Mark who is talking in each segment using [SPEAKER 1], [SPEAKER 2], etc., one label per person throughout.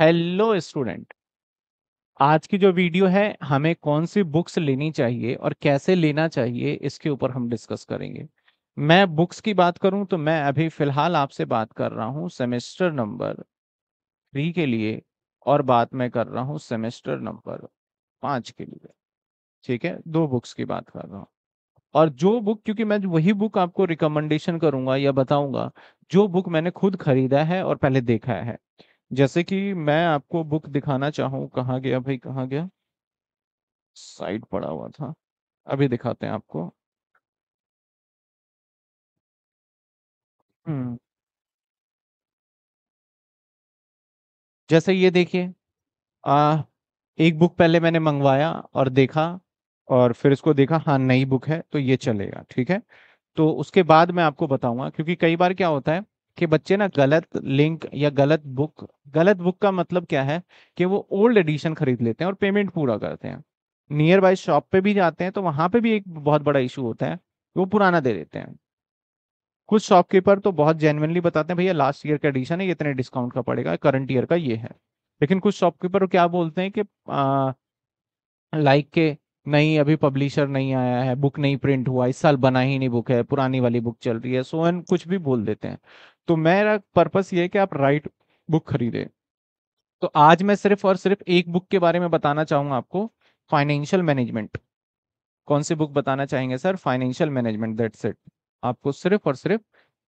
[SPEAKER 1] Hello student आज की जो वीडियो है हमें कौन सी बुक्स लेनी चाहिए और कैसे लेना चाहिए इसके ऊपर हम डिस्कस करेंगे मैं बुक्स की बात करूं तो मैं अभी फिलहाल आपसे बात कर रहा हूं सेमेस्टर नंबर थ्री के लिए और बात मैं कर रहा हूं सेमेस्टर नंबर पाँच के लिए ठीक है दो बुक्स की बात कर रहा हूँ और जो बुक क्योंकि मैं वही बुक आपको रिकमेंडेशन करूंगा या बताऊंगा जो बुक मैंने खुद खरीदा है और पहले देखा है जैसे कि मैं आपको बुक दिखाना चाहूं कहा गया भाई कहा गया साइड पड़ा हुआ था अभी दिखाते हैं आपको हम्म। जैसे ये देखिए एक बुक पहले मैंने मंगवाया और देखा और फिर इसको देखा हाँ नई बुक है तो ये चलेगा ठीक है तो उसके बाद मैं आपको बताऊंगा क्योंकि कई बार क्या होता है कि बच्चे ना गलत लिंक या गलत बुक गलत बुक का मतलब क्या है कि वो ओल्ड एडिशन खरीद लेते हैं और पेमेंट पूरा करते हैं नियर बाय शॉप पे भी जाते हैं तो वहां पे भी एक बहुत बड़ा इशू होता है वो पुराना दे देते हैं कुछ शॉपकीपर तो बहुत जेनवनली बताते हैं भैया लास्ट ईयर का एडिशन है ये इतने डिस्काउंट का पड़ेगा करंट ईयर का ये है लेकिन कुछ शॉपकीपर क्या बोलते हैं कि लाइक के नहीं अभी पब्लिशर नहीं आया है बुक नहीं प्रिंट हुआ इस साल बना ही नहीं बुक है पुरानी वाली बुक चल रही है सो एन कुछ भी बोल देते हैं तो मेरा पर्पस ये है कि आप राइट बुक खरीदें तो आज मैं सिर्फ और सिर्फ एक बुक के बारे में बताना चाहूंगा आपको फाइनेंशियल मैनेजमेंट कौन सी बुक बताना चाहेंगे sir financial management that's it आपको सिर्फ और सिर्फ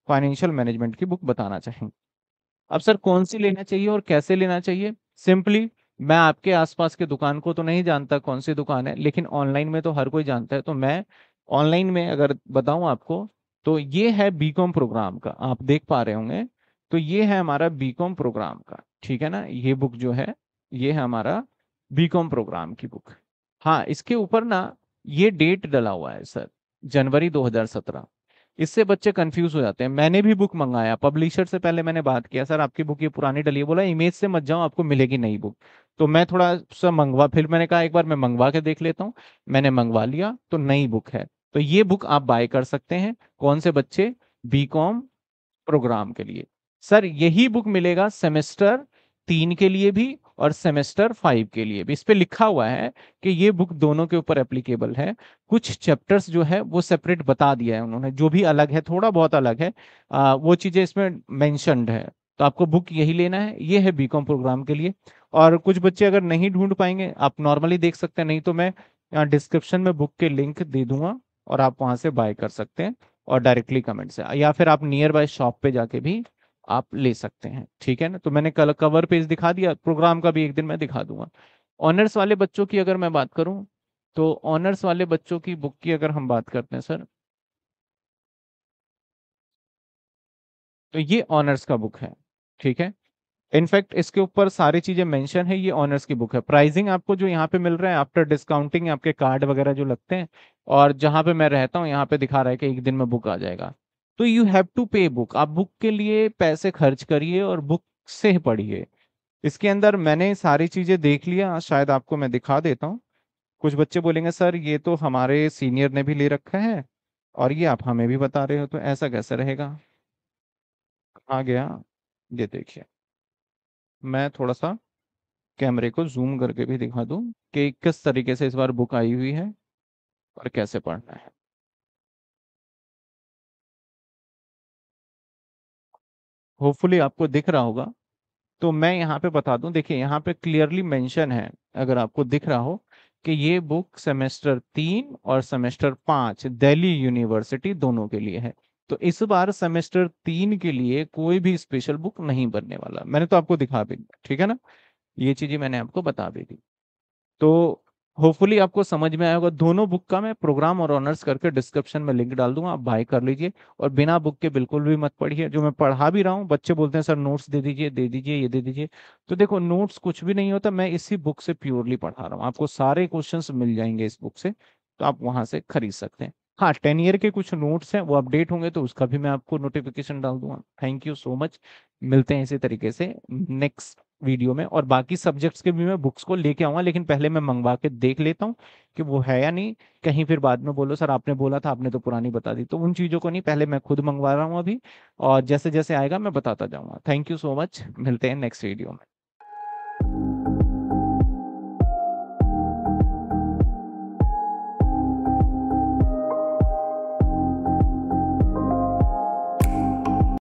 [SPEAKER 1] फाइनेंशियल मैनेजमेंट की बुक बताना चाहेंगे अब सर कौन सी लेना चाहिए और कैसे लेना चाहिए सिंपली मैं आपके आसपास के दुकान को तो नहीं जानता कौन सी दुकान है लेकिन ऑनलाइन में तो हर कोई जानता है तो मैं ऑनलाइन में अगर बताऊं आपको तो ये है बीकॉम प्रोग्राम का आप देख पा रहे होंगे तो ये है हमारा बीकॉम प्रोग्राम का ठीक है ना ये बुक जो है ये है हमारा बीकॉम प्रोग्राम की बुक हाँ इसके ऊपर ना ये डेट डला हुआ है सर जनवरी 2017 इससे बच्चे कंफ्यूज हो जाते हैं मैंने भी बुक मंगाया पब्लिशर से पहले मैंने बात किया सर आपकी बुक ये पुरानी डली है बोला इमेज से मत जाओ आपको मिलेगी नई बुक तो मैं थोड़ा सा मंगवा फिर मैंने कहा एक बार मैं मंगवा के देख लेता हूँ मैंने मंगवा लिया तो नई बुक है तो ये बुक आप बाय कर सकते हैं कौन से बच्चे बी प्रोग्राम के लिए सर यही बुक मिलेगा सेमेस्टर तीन के लिए भी और सेमेस्टर फाइव के लिए भी इस पर लिखा हुआ है कि ये बुक दोनों के ऊपर एप्लीकेबल है कुछ चैप्टर्स जो है वो सेपरेट बता दिया है उन्होंने जो भी अलग है थोड़ा बहुत अलग है आ, वो चीज़ें इसमें मैंशनड है तो आपको बुक यही लेना है ये है बीकॉम प्रोग्राम के लिए और कुछ बच्चे अगर नहीं ढूंढ पाएंगे आप नॉर्मली देख सकते हैं नहीं तो मैं डिस्क्रिप्शन में बुक के लिंक दे दूंगा और आप वहां से बाय कर सकते हैं और डायरेक्टली कमेंट से या फिर आप नियर बाय शॉप पे जाके भी आप ले सकते हैं ठीक है ना तो मैंने कल कवर पेज दिखा दिया प्रोग्राम का भी एक दिन मैं दिखा दूंगा ऑनर्स वाले बच्चों की अगर मैं बात करूं तो ऑनर्स वाले बच्चों की बुक की अगर हम बात करते हैं सर तो ये ऑनर्स का बुक है ठीक है इनफैक्ट इसके ऊपर सारी चीजें मेंशन है ये ऑनर्स की बुक है प्राइसिंग आपको जो यहाँ पे मिल रहा है आफ्टर डिस्काउंटिंग आपके कार्ड वगैरह जो लगते हैं और जहाँ पे मैं रहता हूँ यहाँ पे दिखा रहा है कि एक दिन में बुक आ जाएगा तो you have to pay book आप बुक के लिए पैसे खर्च करिए और बुक से पढ़िए इसके अंदर मैंने सारी चीजें देख लिया शायद आपको मैं दिखा देता हूँ कुछ बच्चे बोलेंगे सर ये तो हमारे सीनियर ने भी ले रखा है और ये आप हमें भी बता रहे हो तो ऐसा कैसे रहेगा आ गया ये देखिए मैं थोड़ा सा कैमरे को जूम करके भी दिखा दूं कि किस तरीके से इस बार बुक आई हुई है और कैसे पढ़ना है होपफुली आपको दिख रहा होगा तो मैं यहाँ पे बता दूं देखिए यहाँ पे क्लियरली मेंशन है अगर आपको दिख रहा हो कि ये बुक सेमेस्टर तीन और सेमेस्टर पांच दिल्ली यूनिवर्सिटी दोनों के लिए है तो इस बार सेमेस्टर तीन के लिए कोई भी स्पेशल बुक नहीं बनने वाला मैंने तो आपको दिखा भी दिया ठीक है ना ये चीजें मैंने आपको बता भी दी तो होपफुली आपको समझ में आएगा दोनों बुक का मैं प्रोग्राम और ऑनर्स करके डिस्क्रिप्शन में लिंक डाल दूंगा आप बाय कर लीजिए और बिना बुक के बिल्कुल भी मत पढ़िए जो मैं पढ़ा भी रहा हूँ बच्चे बोलते हैं सर नोट्स दे दीजिए दे दीजिए ये दे दीजिए तो देखो नोट्स कुछ भी नहीं होता मैं इसी बुक से प्योरली पढ़ा रहा हूँ आपको सारे क्वेश्चन मिल जाएंगे इस बुक से तो आप वहां से खरीद सकते हैं हाँ टेन ईयर के कुछ नोट्स हैं वो अपडेट होंगे तो उसका भी मैं आपको नोटिफिकेशन डाल दूंगा थैंक यू सो मच मिलते हैं इसी तरीके से नेक्स्ट वीडियो में और बाकी सब्जेक्ट्स के भी मैं बुक्स को लेके आऊंगा लेकिन पहले मैं मंगवा के देख लेता हूँ कि वो है या नहीं कहीं फिर बाद में बोलो सर आपने बोला था आपने तो पुरानी बता दी तो उन चीज़ों को नहीं पहले मैं खुद मंगवा रहा हूँ अभी और जैसे जैसे आएगा मैं बताता जाऊँगा थैंक यू सो मच मिलते हैं नेक्स्ट वीडियो में